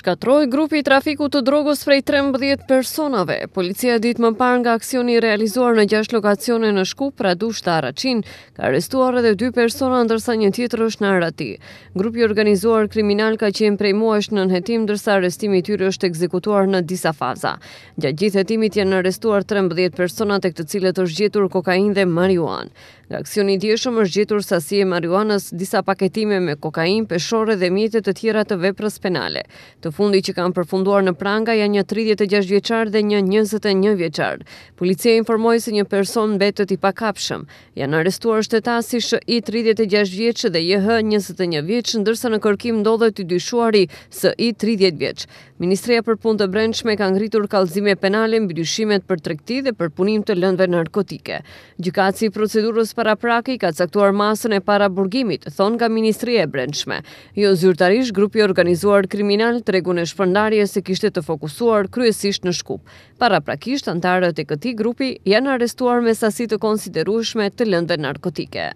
Shkatroj grupi i trafiku të drogës prej 13 personave. Policia ditë më par nga aksioni realizuar në gjash lokacione në shku pra du të Araqin, ka arrestuar edhe 2 persona ndërsa një tjetër është në Arati. Grupi organizuar kriminal ka qenë prej muash në nëhetim ndërsa arrestimi tyre është ekzekutuar në disa faza. Gja gjithë hetimit janë arrestuar 13 personat e këtë cilët është gjetur kokain dhe marihuan. Nga aksioni djeshëm është gjetur sasi e marihuanës disa paketime me kokain, peshore dhe mjetet të tjera të veprës penale. Të Të fundi që kanë përfunduar në pranga janë një 36 vjeqar dhe një 21 vjeqar. Policia informoj se një person betët i pakapshëm. Janë arestuar shtetasi shë i 36 vjeqë dhe jë hë 21 vjeqë, ndërsa në kërkim ndodhe të dyshuari së i 30 vjeqë. Ministria për punë të brendshme kanë ngritur kalzime penale mbi dyshimet për tregti dhe për punim të lëndëve narkotike. Gjukaci i procedurës paraprake praki ka caktuar masën e para burgimit, thon nga Ministria e Brendshme. Jo zyrtarisht grupi organizuar kriminal tregun e shpërndarjes se kishte të fokusuar kryesisht në Shkup. Paraprakisht antarët e këtij grupi janë arrestuar me sasi të konsiderueshme të lëndëve narkotike.